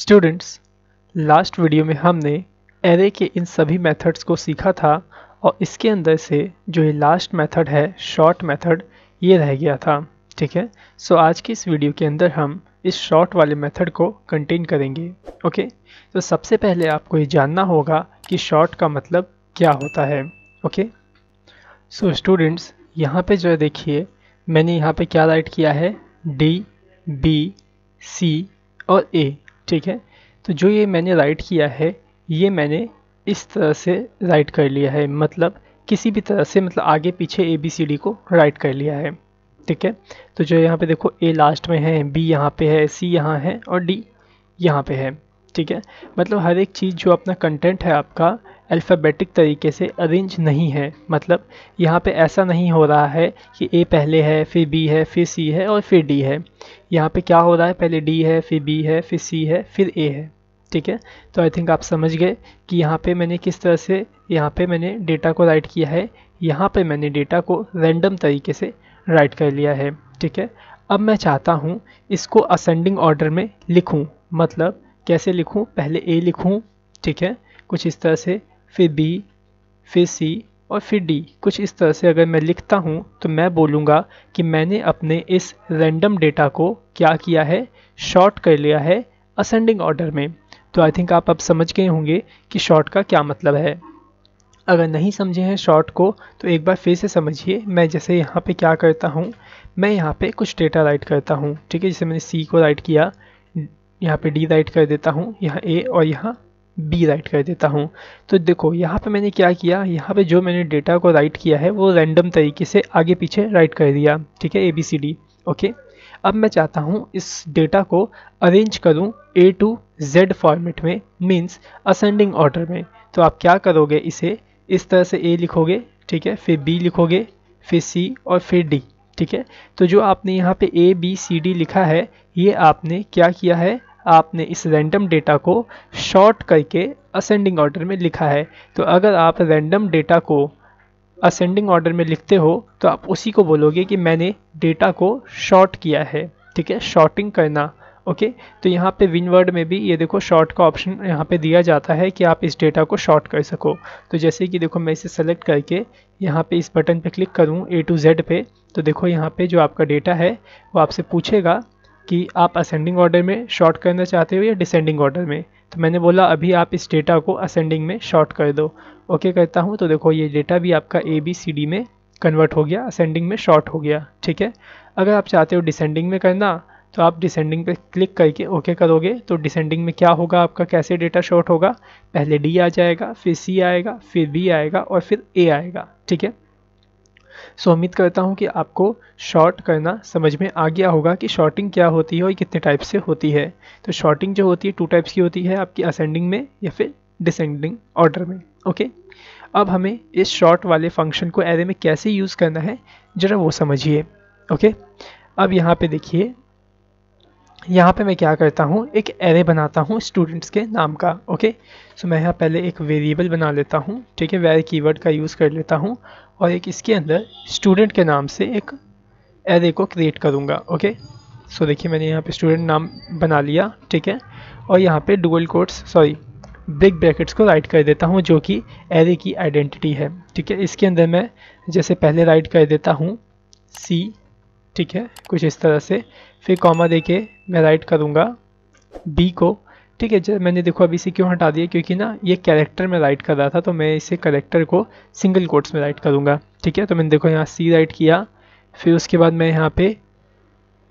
Students last video में हमने array के इन सभी मेथड्स को सीखा था और इसके अंदर से जो ये लास्ट मेथड है शॉर्ट मेथड ये रह गया था ठीक है सो आज की इस वीडियो के अंदर हम इस शॉर्ट वाले मेथड को कंटेन करेंगे ओके तो सबसे पहले आपको ये जानना होगा कि शॉर्ट का मतलब क्या होता है ओके सो स्टूडेंट्स यहाँ पर जो है देखिए मैंने यहाँ पर क्या राइट किया है डी बी सी और ए ठीक है तो जो ये मैंने राइट किया है ये मैंने इस तरह से राइट कर लिया है मतलब किसी भी तरह से मतलब आगे पीछे ए बी सी डी को राइट कर लिया है ठीक है तो जो यहाँ पे देखो ए लास्ट में है बी यहाँ पे है सी यहाँ है और डी यहाँ पे है ठीक है मतलब हर एक चीज़ जो अपना कंटेंट है आपका अल्फ़ाबेटिक तरीके से अरेंज नहीं है मतलब यहाँ पे ऐसा नहीं हो रहा है कि ए पहले है फिर बी है फिर सी है और फिर डी है यहाँ पे क्या हो रहा है पहले डी है फिर बी है फिर सी है फिर ए है ठीक है तो आई थिंक आप समझ गए कि यहाँ पे मैंने किस तरह से यहाँ पे मैंने डेटा को राइट किया है यहाँ पे मैंने डेटा को रेंडम तरीके से राइट कर लिया है ठीक है अब मैं चाहता हूँ इसको असेंडिंग ऑर्डर में लिखूँ मतलब कैसे लिखूँ पहले ए लिखूँ ठीक है कुछ इस तरह से फिर बी फिर सी और फिर डी कुछ इस तरह से अगर मैं लिखता हूँ तो मैं बोलूँगा कि मैंने अपने इस रैंडम डेटा को क्या किया है शॉर्ट कर लिया है असेंडिंग ऑर्डर में तो आई थिंक आप अब समझ गए होंगे कि शॉर्ट का क्या मतलब है अगर नहीं समझे हैं शॉर्ट को तो एक बार फिर से समझिए मैं जैसे यहाँ पे क्या करता हूँ मैं यहाँ पे कुछ डेटा राइट करता हूँ ठीक है जैसे मैंने सी को राइट किया यहाँ पे डी राइट कर देता हूँ यहाँ ए और यहाँ बी राइट कर देता हूँ तो देखो यहाँ पे मैंने क्या किया यहाँ पे जो मैंने डेटा को राइट किया है वो रैंडम तरीके से आगे पीछे राइट कर दिया ठीक है A B C D okay अब मैं चाहता हूँ इस डेटा को अरेंज करूँ ए टू जेड फॉर्मेट में मीन्स असेंडिंग ऑर्डर में तो आप क्या करोगे इसे इस तरह से ए लिखोगे ठीक है फिर बी लिखोगे फिर सी और फिर डी ठीक है तो जो आपने यहाँ पे ए बी सी डी लिखा है ये आपने क्या किया है आपने इस रैंडम डेटा को शॉर्ट करके असेंडिंग ऑर्डर में लिखा है तो अगर आप रैंडम डेटा को असेंडिंग ऑर्डर में लिखते हो तो आप उसी को बोलोगे कि मैंने डेटा को शॉर्ट किया है ठीक है शॉर्टिंग करना ओके तो यहाँ पे विनवर्ड में भी ये देखो शॉर्ट का ऑप्शन यहाँ पे दिया जाता है कि आप इस डेटा को शॉर्ट कर सको तो जैसे कि देखो मैं इसे सेलेक्ट करके यहाँ पे इस बटन पे क्लिक करूँ ए टू जेड पे तो देखो यहाँ पे जो आपका डेटा है वो आपसे पूछेगा कि आप असेंडिंग ऑर्डर में शॉर्ट करना चाहते हो या डिसेंडिंग ऑर्डर में तो मैंने बोला अभी आप इस डेटा को असेंडिंग में शॉर्ट कर दो ओके करता हूँ तो देखो ये डेटा भी आपका ए बी सी डी में कन्वर्ट हो गया असेंडिंग में शॉर्ट हो गया ठीक है अगर आप चाहते हो डिसेंडिंग में करना तो आप डिसेंडिंग पर क्लिक करके ओके करोगे तो डिसेंडिंग में क्या होगा आपका कैसे डेटा शॉर्ट होगा पहले डी आ जाएगा फिर सी आएगा फिर बी आएगा और फिर ए आएगा ठीक है सो उम्मीद करता हूँ कि आपको शॉर्ट करना समझ में आ गया होगा कि शॉर्टिंग क्या होती है और कितने टाइप से होती है तो शॉर्टिंग जो होती है टू टाइप्स की होती है आपकी असेंडिंग में या फिर डिसेंडिंग ऑर्डर में ओके अब हमें इस शॉर्ट वाले फंक्शन को एरे में कैसे यूज़ करना है ज़रा वो समझिए ओके अब यहाँ पे देखिए यहाँ पे मैं क्या करता हूँ एक एरे बनाता हूँ स्टूडेंट्स के नाम का ओके सो मैं यहाँ पहले एक वेरिएबल बना लेता हूँ ठीक है वेर कीवर्ड का यूज़ कर लेता हूँ और एक इसके अंदर स्टूडेंट के नाम से एक एरे को क्रिएट करूँगा ओके सो देखिए मैंने यहाँ पे स्टूडेंट नाम बना लिया ठीक है और यहाँ पर dual quotes sorry big brackets को राइट कर देता हूँ जो कि एरे की आइडेंटिटी है ठीक है इसके अंदर मैं जैसे पहले राइट कर देता हूँ सी ठीक है कुछ इस तरह से फिर कॉमा देके मैं राइट करूँगा बी को ठीक है जब मैंने देखो अभी इसे क्यों हटा दिया क्योंकि ना ये कैरेक्टर में राइट कर रहा था तो मैं इसे करेक्टर को सिंगल कोट्स में राइट करूँगा ठीक है तो मैंने देखो यहाँ सी राइट किया फिर उसके बाद मैं यहाँ पे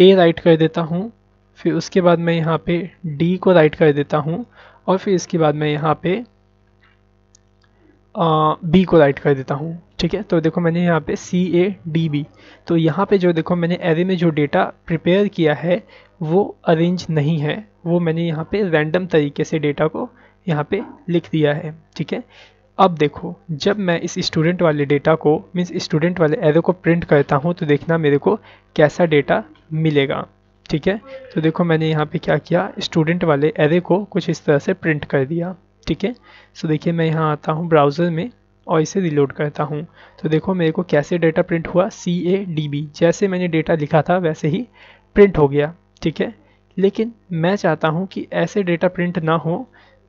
ए राइट कर देता हूँ फिर उसके बाद मैं यहाँ पे डी को राइट कर देता हूँ और फिर इसके बाद मैं यहाँ पे बी को राइट कर देता हूँ ठीक है तो देखो मैंने यहाँ पे सी ए डी बी तो यहाँ पे जो देखो मैंने एरे में जो डेटा प्रिपेयर किया है वो अरेंज नहीं है वो मैंने यहाँ पे रैंडम तरीके से डेटा को यहाँ पे लिख दिया है ठीक है अब देखो जब मैं इस स्टूडेंट वाले डेटा को मीन्स स्टूडेंट वाले एरे को प्रिंट करता हूँ तो देखना मेरे को कैसा डेटा मिलेगा ठीक है तो देखो मैंने यहाँ पर क्या किया स्टूडेंट वाले एरे को कुछ इस तरह से प्रिंट कर दिया ठीक है सो तो देखिए मैं यहाँ आता हूँ ब्राउज़र में और इसे रिलोड करता हूँ तो देखो मेरे को कैसे डेटा प्रिंट हुआ सी ए डी बी जैसे मैंने डेटा लिखा था वैसे ही प्रिंट हो गया ठीक है लेकिन मैं चाहता हूँ कि ऐसे डेटा प्रिंट ना हो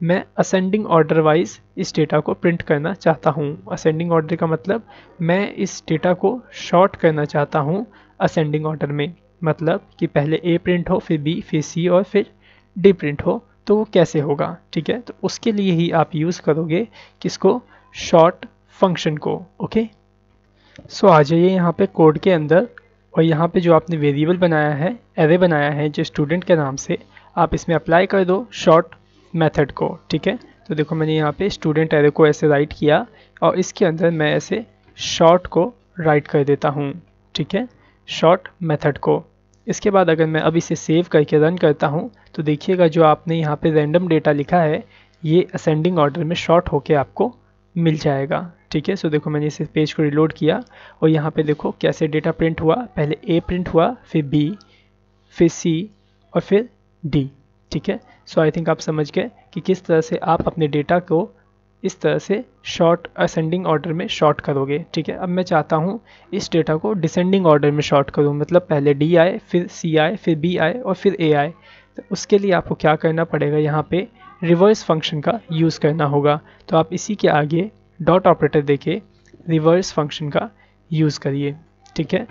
मैं असेंडिंग ऑर्डर वाइज इस डेटा को प्रिंट करना चाहता हूँ असेंडिंग ऑर्डर का मतलब मैं इस डेटा को शॉर्ट करना चाहता हूँ असेंडिंग ऑर्डर में मतलब कि पहले ए प्रिंट हो फिर बी फिर सी और फिर डी प्रिंट हो तो वो कैसे होगा ठीक है तो उसके लिए ही आप यूज़ करोगे किसको शॉर्ट फंक्शन को ओके सो आ जाइए यहाँ पे कोड के अंदर और यहाँ पे जो आपने वेरिएबल बनाया है एरे बनाया है जो स्टूडेंट के नाम से आप इसमें अप्लाई कर दो शॉर्ट मेथड को ठीक है तो देखो मैंने यहाँ पे स्टूडेंट एरे को ऐसे राइट किया और इसके अंदर मैं ऐसे शॉर्ट को राइट कर देता हूँ ठीक है शॉर्ट मेथड को इसके बाद अगर मैं अब इसे सेव करके रन करता हूँ तो देखिएगा जो आपने यहाँ पे रैंडम डेटा लिखा है ये असेंडिंग ऑर्डर में शॉर्ट होके आपको मिल जाएगा ठीक है सो देखो मैंने इस पेज को रिलोड किया और यहाँ पे देखो कैसे डेटा प्रिंट हुआ पहले ए प्रिंट हुआ फिर बी फिर सी और फिर डी ठीक है सो आई थिंक आप समझ गए कि किस तरह से आप अपने डेटा को इस तरह से शॉर्ट असेंडिंग ऑर्डर में शॉर्ट करोगे ठीक है अब मैं चाहता हूँ इस डेटा को डिसेंडिंग ऑर्डर में शॉर्ट करूँ मतलब पहले डी आए फिर सी आए फिर बी आए और फिर ए आए तो उसके लिए आपको क्या करना पड़ेगा यहाँ पर रिवर्स फंक्शन का यूज़ करना होगा तो आप इसी के आगे डॉट ऑपरेटर देके रिवर्स फंक्शन का यूज़ करिए ठीक है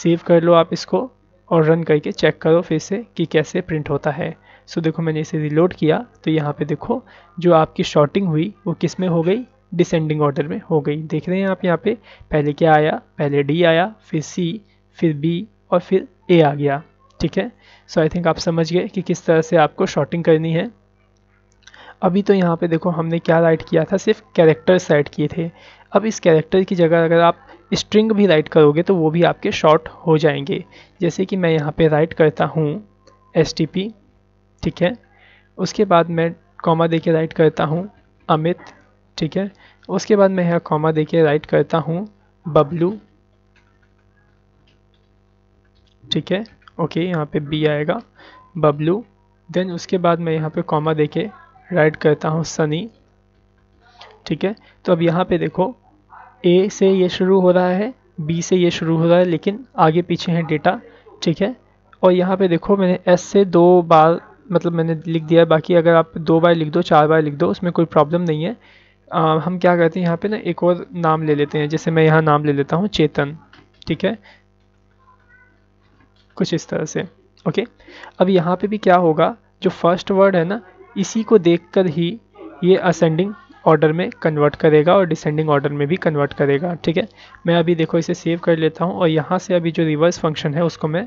सेव कर लो आप इसको और रन करके चेक करो फिर से कि कैसे प्रिंट होता है सो देखो मैंने इसे रिलोड किया तो यहाँ पे देखो जो आपकी शॉर्टिंग हुई वो किस में हो गई डिसेंडिंग ऑर्डर में हो गई देख रहे हैं आप यहाँ पे पहले क्या आया पहले डी आया फिर सी फिर बी और फिर ए आ गया ठीक है सो आई थिंक आप समझ गए कि किस तरह से आपको शॉर्टिंग करनी है अभी तो यहाँ पे देखो हमने क्या राइट किया था सिर्फ कैरेक्टर्स राइट किए थे अब इस कैरेक्टर की जगह अगर आप स्ट्रिंग भी राइट करोगे तो वो भी आपके शॉर्ट हो जाएंगे जैसे कि मैं यहाँ पे राइट करता हूँ एस ठीक है उसके बाद मैं कॉमा दे के राइट करता हूँ अमित ठीक है उसके बाद मैं यहाँ कॉमा दे के राइट करता हूँ बबलू ठीक है ओके यहाँ पे बी आएगा बबलू देन उसके बाद मैं यहाँ पे कॉमा दे के राइट करता हूँ सनी ठीक है तो अब यहाँ पे देखो ए से ये शुरू हो रहा है बी से ये शुरू हो रहा है लेकिन आगे पीछे है डेटा ठीक है और यहाँ पे देखो मैंने एस से दो बार मतलब मैंने लिख दिया बाकी अगर आप दो बार लिख दो चार बार लिख दो उसमें कोई प्रॉब्लम नहीं है आ, हम क्या करते हैं यहाँ पे ना एक और नाम ले लेते हैं जैसे मैं यहाँ नाम ले लेता हूँ चेतन ठीक है कुछ इस तरह से ओके अब यहाँ पे भी क्या होगा जो फर्स्ट वर्ड है ना इसी को देखकर ही ये असेंडिंग ऑर्डर में कन्वर्ट करेगा और डिसेंडिंग ऑर्डर में भी कन्वर्ट करेगा ठीक है मैं अभी देखो इसे सेव कर लेता हूँ और यहाँ से अभी जो रिवर्स फंक्शन है उसको मैं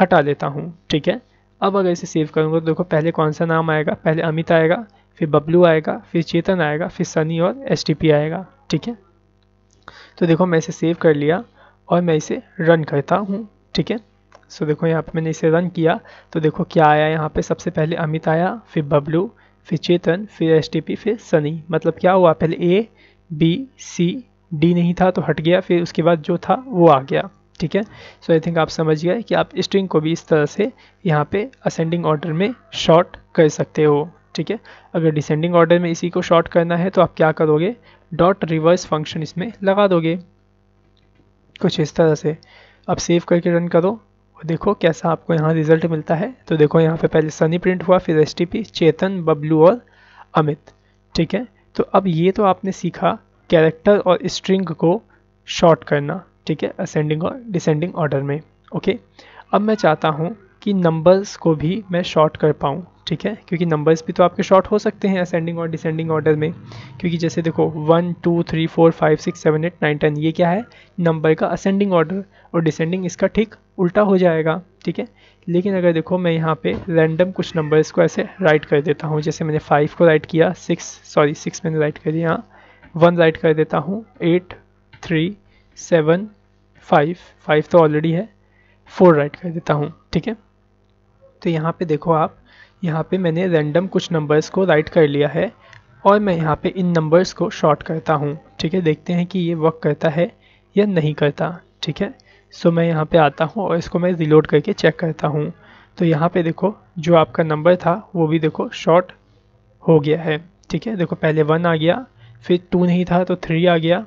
हटा लेता हूँ ठीक है अब अगर इसे सेव करूँगा तो देखो पहले कौन सा नाम आएगा पहले अमित आएगा फिर बबलू आएगा फिर चेतन आएगा फिर सनी और एस आएगा ठीक है तो देखो मैं इसे सेव कर लिया और मैं इसे रन करता हूँ ठीक है सो देखो यहाँ पे मैंने इसे रन किया तो देखो क्या आया यहाँ पे सबसे पहले अमित आया फिर बबलू फिर चेतन फिर एस फिर सनी मतलब क्या हुआ पहले ए बी सी डी नहीं था तो हट गया फिर उसके बाद जो था वो आ गया ठीक है सो आई थिंक आप समझ गए कि आप स्ट्रिंग को भी इस तरह से यहाँ पे असेंडिंग ऑर्डर में शॉर्ट कर सकते हो ठीक है अगर डिसेंडिंग ऑर्डर में इसी को शॉर्ट करना है तो आप क्या करोगे डॉट रिवर्स फंक्शन इसमें लगा दोगे कुछ इस तरह से अब सेव करके रन करो देखो कैसा आपको यहाँ रिजल्ट मिलता है तो देखो यहाँ पे पहले सनी प्रिंट हुआ फिर एस चेतन बबलू और अमित ठीक है तो अब ये तो आपने सीखा कैरेक्टर और स्ट्रिंग को शॉर्ट करना ठीक है असेंडिंग और डिसेंडिंग ऑर्डर में ओके अब मैं चाहता हूँ कि नंबर्स को भी मैं शॉर्ट कर पाऊँ ठीक है क्योंकि नंबर्स भी तो आपके शॉर्ट हो सकते हैं असेंडिंग और डिसेंडिंग ऑर्डर में क्योंकि जैसे देखो one two three four five six seven eight nine ten ये क्या है नंबर का असेंडिंग ऑर्डर और डिसेंडिंग इसका ठीक उल्टा हो जाएगा ठीक है लेकिन अगर देखो मैं यहाँ पे रैंडम कुछ नंबर्स को ऐसे राइट कर देता हूँ जैसे मैंने फाइव को राइट किया सिक्स सॉरी सिक्स मैंने राइट कर दिया वन राइट कर देता हूँ eight three seven five five तो ऑलरेडी है फोर राइट कर देता हूँ ठीक है तो यहाँ पे देखो आप यहाँ पे मैंने रैंडम कुछ नंबर्स को राइट कर लिया है और मैं यहाँ पे इन नंबर्स को शॉर्ट करता हूँ ठीक है देखते हैं कि ये वर्क करता है या नहीं करता ठीक है सो मैं यहाँ पे आता हूँ और इसको मैं रिलोड करके चेक करता हूँ तो यहाँ पे देखो जो आपका नंबर था वो भी देखो शॉर्ट हो गया है ठीक है देखो पहले वन आ गया फिर टू नहीं था तो थ्री आ गया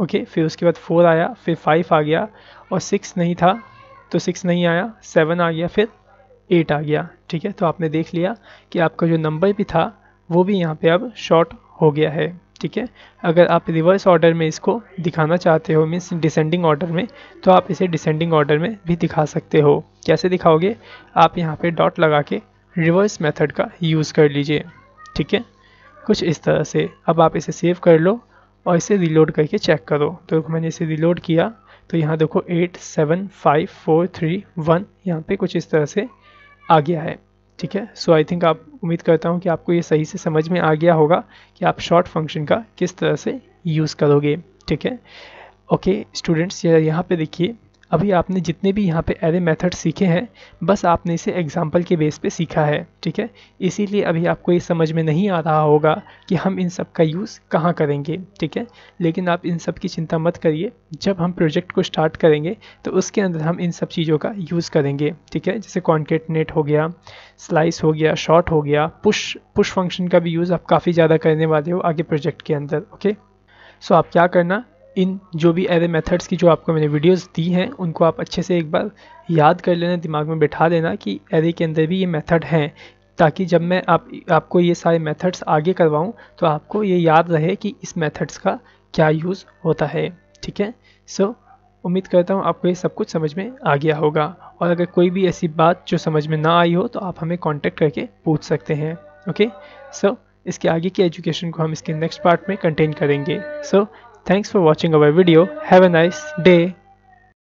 ओके फिर उसके बाद फोर आया फिर फाइव आ गया और सिक्स नहीं था तो सिक्स नहीं आया सेवन आ गया फिर एट आ गया ठीक है तो आपने देख लिया कि आपका जो नंबर भी था वो भी यहाँ पे अब शॉर्ट हो गया है ठीक है अगर आप रिवर्स ऑर्डर में इसको दिखाना चाहते हो मीन्स डिसेंडिंग ऑर्डर में तो आप इसे डिसेंडिंग ऑर्डर में भी दिखा सकते हो कैसे दिखाओगे आप यहाँ पे डॉट लगा के रिवर्स मेथड का यूज़ कर लीजिए ठीक है कुछ इस तरह से अब आप इसे सेव कर लो और इसे रिलोड करके चेक करो तो मैंने इसे रिलोड किया तो यहाँ देखो eight seven five four three one यहाँ पर कुछ इस तरह से आ गया है ठीक है सो आई थिंक आप उम्मीद करता हूँ कि आपको ये सही से समझ में आ गया होगा कि आप शॉर्ट फंक्शन का किस तरह से यूज़ करोगे ठीक है ओके स्टूडेंट्स यहाँ पे देखिए अभी आपने जितने भी यहाँ पे एरे मेथड सीखे हैं बस आपने इसे एग्जाम्पल के बेस पे सीखा है ठीक है इसीलिए अभी आपको ये समझ में नहीं आ रहा होगा कि हम इन सब का यूज़ कहाँ करेंगे ठीक है लेकिन आप इन सब की चिंता मत करिए जब हम प्रोजेक्ट को स्टार्ट करेंगे तो उसके अंदर हम इन सब चीज़ों का यूज़ करेंगे ठीक है जैसे कॉन्केटनेट हो गया स्लाइस हो गया शॉर्ट हो गया पुश पुश फंक्शन का भी यूज़ आप काफ़ी ज़्यादा करने वाले हो आगे प्रोजेक्ट के अंदर ओके सो so, आप क्या करना इन जो भी एरे मेथड्स की जो आपको मैंने वीडियोस दी हैं उनको आप अच्छे से एक बार याद कर लेना दिमाग में बैठा लेना कि एरे के अंदर भी ये मेथड हैं ताकि जब मैं आप आपको ये सारे मेथड्स आगे करवाऊँ तो आपको ये याद रहे कि इस मेथड्स का क्या यूज़ होता है ठीक है सो so, उम्मीद करता हूँ आपको ये सब कुछ समझ में आ गया होगा और अगर कोई भी ऐसी बात जो समझ में ना आई हो तो आप हमें कॉन्टेक्ट करके पूछ सकते हैं ओके सो so, इसके आगे की एजुकेशन को हम इसके नेक्स्ट पार्ट में कंटेन करेंगे सो so, Thanks for watching our video. Have a nice day.